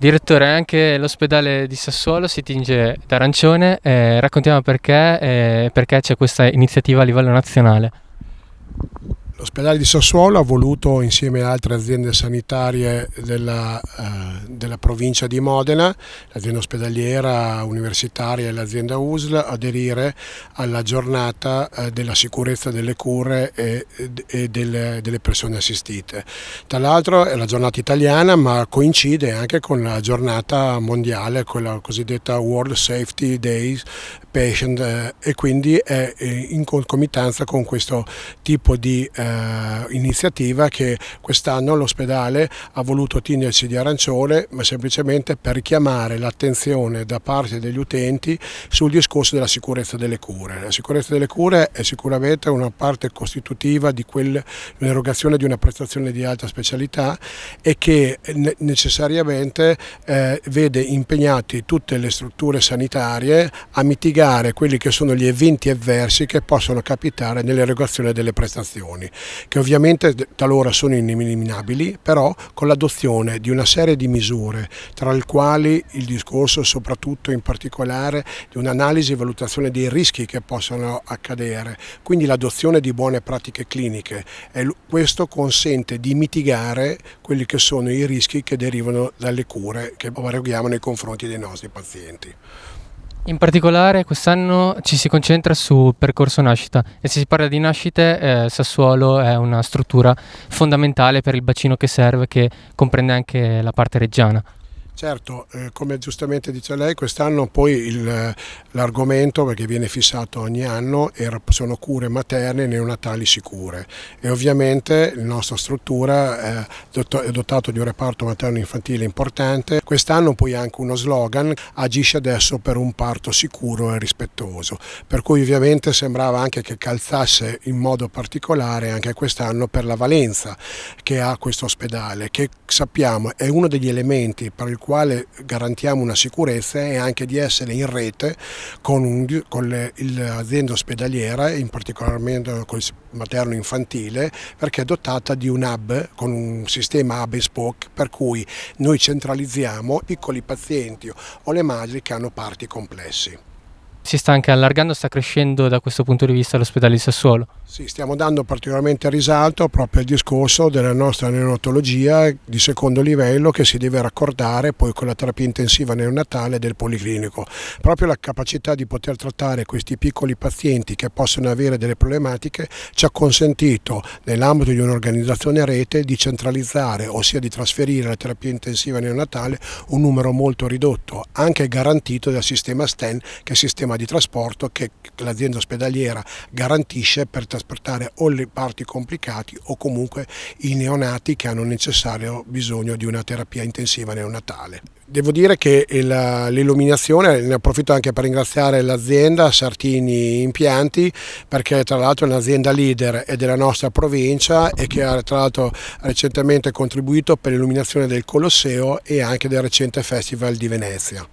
Direttore, anche l'ospedale di Sassuolo si tinge d'arancione, eh, raccontiamo perché eh, perché c'è questa iniziativa a livello nazionale l'ospedale di Sassuolo ha voluto insieme ad altre aziende sanitarie della, eh, della provincia di Modena, l'azienda ospedaliera universitaria e l'azienda USL aderire alla giornata eh, della sicurezza delle cure e, e delle, delle, persone assistite. Tra l'altro è la giornata italiana ma coincide anche con la giornata mondiale, quella cosiddetta World Safety Days patient eh, e quindi è eh, in concomitanza con questo tipo di eh, iniziativa che quest'anno l'ospedale ha voluto tingersi di arancione ma semplicemente per richiamare l'attenzione da parte degli utenti sul discorso della sicurezza delle cure. La sicurezza delle cure è sicuramente una parte costitutiva di quell'erogazione di una prestazione di alta specialità e che necessariamente eh, vede impegnati tutte le strutture sanitarie a mitigare mitigare quelli che sono gli eventi avversi che possono capitare nell'erogazione delle prestazioni, che ovviamente talora sono ineliminabili, però con l'adozione di una serie di misure, tra le quali il discorso soprattutto in particolare di un'analisi e valutazione dei rischi che possono accadere, quindi l'adozione di buone pratiche cliniche e questo consente di mitigare quelli che sono i rischi che derivano dalle cure che eroghiamo nei confronti dei nostri pazienti. In particolare quest'anno ci si concentra sul percorso nascita e se si parla di nascite eh, Sassuolo è una struttura fondamentale per il bacino che serve che comprende anche la parte reggiana. Certo, eh, come giustamente dice lei, quest'anno poi l'argomento, perché viene fissato ogni anno, era, sono cure materne e neonatali sicure e ovviamente la nostra struttura eh, è dotata di un reparto materno-infantile importante. Quest'anno poi anche uno slogan, agisce adesso per un parto sicuro e rispettoso, per cui ovviamente sembrava anche che calzasse in modo particolare anche quest'anno per la valenza che ha questo ospedale, che sappiamo è uno degli elementi per il quale quale garantiamo una sicurezza è anche di essere in rete con, con l'azienda ospedaliera, in particolar modo con il materno infantile, perché è dotata di un hub con un sistema hub e spoke per cui noi centralizziamo piccoli pazienti o le madri che hanno parti complessi si sta anche allargando, sta crescendo da questo punto di vista l'ospedale di Sassuolo. Sì, stiamo dando particolarmente risalto proprio al discorso della nostra neonatologia di secondo livello che si deve raccordare poi con la terapia intensiva neonatale del policlinico. Proprio la capacità di poter trattare questi piccoli pazienti che possono avere delle problematiche ci ha consentito nell'ambito di un'organizzazione a rete di centralizzare, ossia di trasferire la terapia intensiva neonatale un numero molto ridotto, anche garantito dal sistema STEN che è il sistema di trasporto che l'azienda ospedaliera garantisce per trasportare o le parti complicate o comunque i neonati che hanno necessario bisogno di una terapia intensiva neonatale. Devo dire che l'illuminazione, ne approfitto anche per ringraziare l'azienda Sartini Impianti perché tra l'altro è un'azienda leader e della nostra provincia e che ha tra l'altro recentemente contribuito per l'illuminazione del Colosseo e anche del recente Festival di Venezia.